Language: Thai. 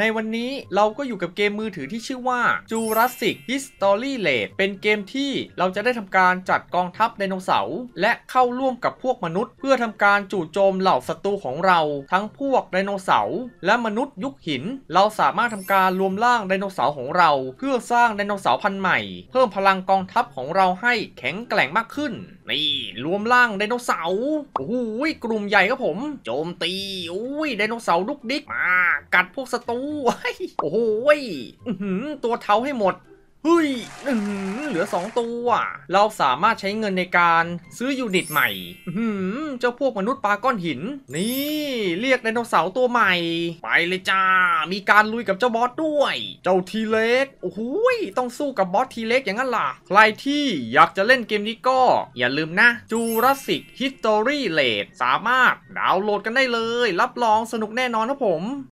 ในวันนี้เราก็อยู่กับเกมมือถือที่ชื่อว่า Jurassic History l a d e เป็นเกมที่เราจะได้ทำการจัดกองทัพไดโนเสาร์และเข้าร่วมกับพวกมนุษย์ เพื่อทำการจู่โจมเหล่าศัตรูของเราทั้งพวกไดโนเสาร์และมนุษย์ยุคหิน เราสามารถทำการรวมร่างไดโนเสาร์ของเรา เพื่อสร้างไดโนเสาร์พันธุ์ใหม่เพิ่มพลังกองทัพของเราให้แข็งแกร่งมากขึ้นนี่รวมร่างไดโนเสาร์โอ้ยกลุ่มใหญ่ครับผม โจมตีโอ้ยไดโนเสาร์ลุกดิกมากัดพวกศัตรู โอ้โหตัวเท้าให้หมดเฮ้ย เหลือสองตัว เราสามารถใช้เงินในการซื้อ ยูนิตใหม่ เจ้าพวกมนุษย์ปลาก้อนหิน นี่ เรียกไดโนเสาร์ตัวใหม่ ไปเลยจ้า มีการลุยกับเจ้าบอสด้วย เจ้าทีเล็ก โอ้โหต้องสู้กับบอสทีเล็กอย่างนั้นล่ะ ใครที่อยากจะเล่นเกมนี้ก็ อย่าลืมนะ จูราสสิกฮิสตอรี่เลดสามารถดาวน์โหลดกันได้เลย รับรองสนุกแน่นอนครับผม